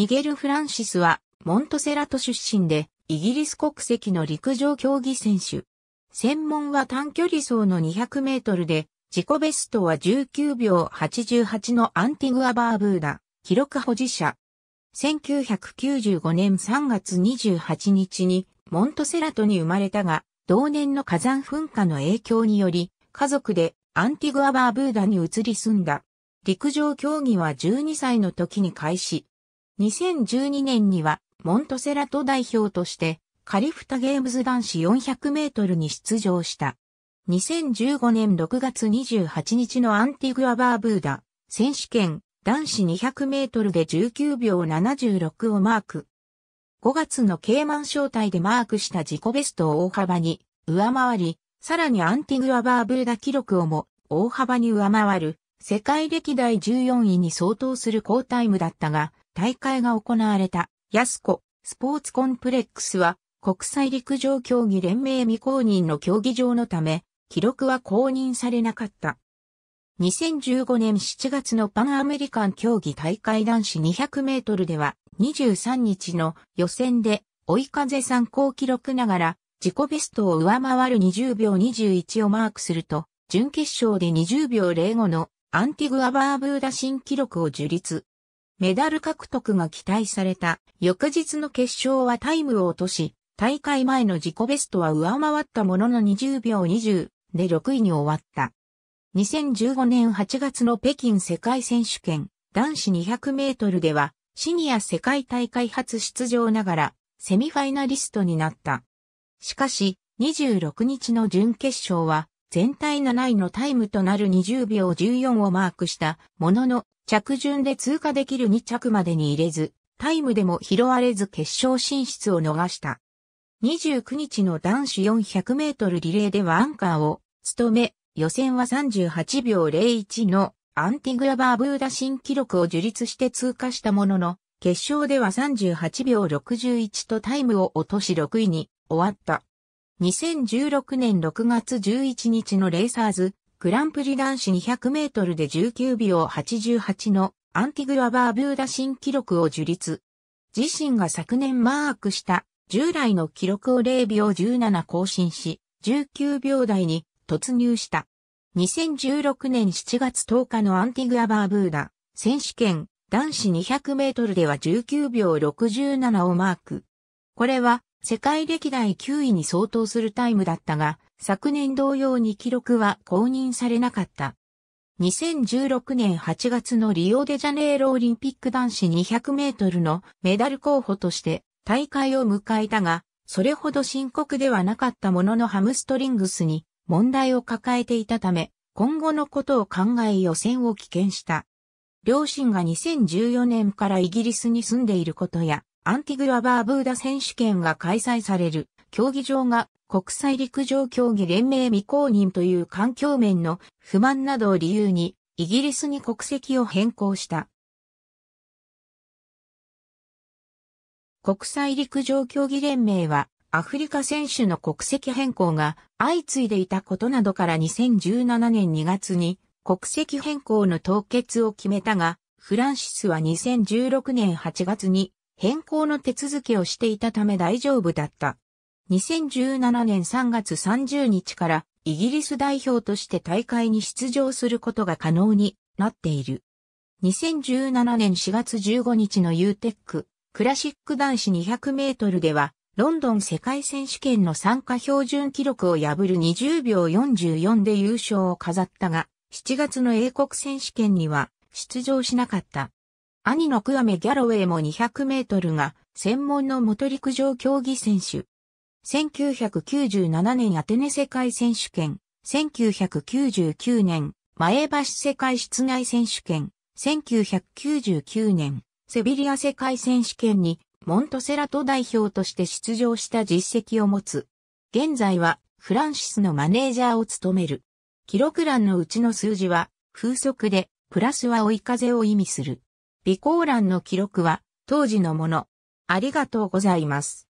ミゲル・フランシスは、モントセラト出身で、イギリス国籍の陸上競技選手。専門は短距離走の200メートルで、自己ベストは19秒88のアンティグア・バーブーダ、記録保持者。1995年3月28日にモントセラトに生まれたが、同年の火山噴火の影響により、家族でアンティグア・バーブーダに移り住んだ。陸上競技は12歳の時に開始、2012年にはモントセラト代表としてカリフタゲームズ男子400メートルに出場した。2015年6月28日のアンティグアバーブーダ選手権男子200メートルで19秒76をマーク。5月のケーマン招待でマークした自己ベストを大幅に上回り、さらにアンティグアバーブーダ記録をも大幅に上回る世界歴代14位に相当する好タイムだったが、大会が行われた、安子スポーツコンプレックスは、国際陸上競技連盟未公認の競技場のため、記録は公認されなかった。2015年7月のパンアメリカン競技大会男子200メートルでは、23日の予選で、追い風参考記録ながら、自己ベストを上回る20秒21をマークすると、準決勝で20秒05のアンティグアバーブーダ新記録を樹立。メダル獲得が期待された。翌日の決勝はタイムを落とし、大会前の自己ベストは上回ったものの20秒20で6位に終わった。2015年8月の北京世界選手権男子200メートルではシニア世界大会初出場ながらセミファイナリストになった。しかし26日の準決勝は全体7位のタイムとなる20秒14をマークしたものの、着順で通過できる2着までに入れず、タイムでも拾われず決勝進出を逃した。29日の男子400メートルリレーではアンカーを務め、予選は38秒01のアンティグラバーブーダ新記録を樹立して通過したものの、決勝では38秒61とタイムを落とし6位に終わった。2016年6月11日のレーサーズ、グランプリ男子200メートルで19秒88のアンティグラバーブーダ新記録を樹立。自身が昨年マークした従来の記録を0秒17更新し、19秒台に突入した。2016年7月10日のアンティグラバーブーダ選手権男子200メートルでは19秒67をマーク。これは世界歴代9位に相当するタイムだったが、昨年同様に記録は公認されなかった。2016年8月のリオデジャネイロオリンピック男子200メートルのメダル候補として大会を迎えたが、それほど深刻ではなかったもののハムストリングスに問題を抱えていたため、今後のことを考え予選を棄権した。両親が2014年からイギリスに住んでいることや、アンティグラバーブーダ選手権が開催される競技場が国際陸上競技連盟未公認という環境面の不満などを理由にイギリスに国籍を変更した。国際陸上競技連盟はアフリカ選手の国籍変更が相次いでいたことなどから2017年2月に国籍変更の凍結を決めたが、フランシスは2016年8月に変更の手続きをしていたため大丈夫だった。2017年3月30日からイギリス代表として大会に出場することが可能になっている。2017年4月15日の UTEC クラシック男子200メートルではロンドン世界選手権の参加標準記録を破る20秒44で優勝を飾ったが7月の英国選手権には出場しなかった。兄のクアメ・ギャロウェイも200メートルが専門の元陸上競技選手。1997年アテネ世界選手権、1999年前橋世界室内選手権、1999年セビリア世界選手権にモントセラト代表として出場した実績を持つ。現在はフランシスのマネージャーを務める。記録欄のうちの数字は風速でプラスは追い風を意味する。備考欄の記録は当時のもの。ありがとうございます。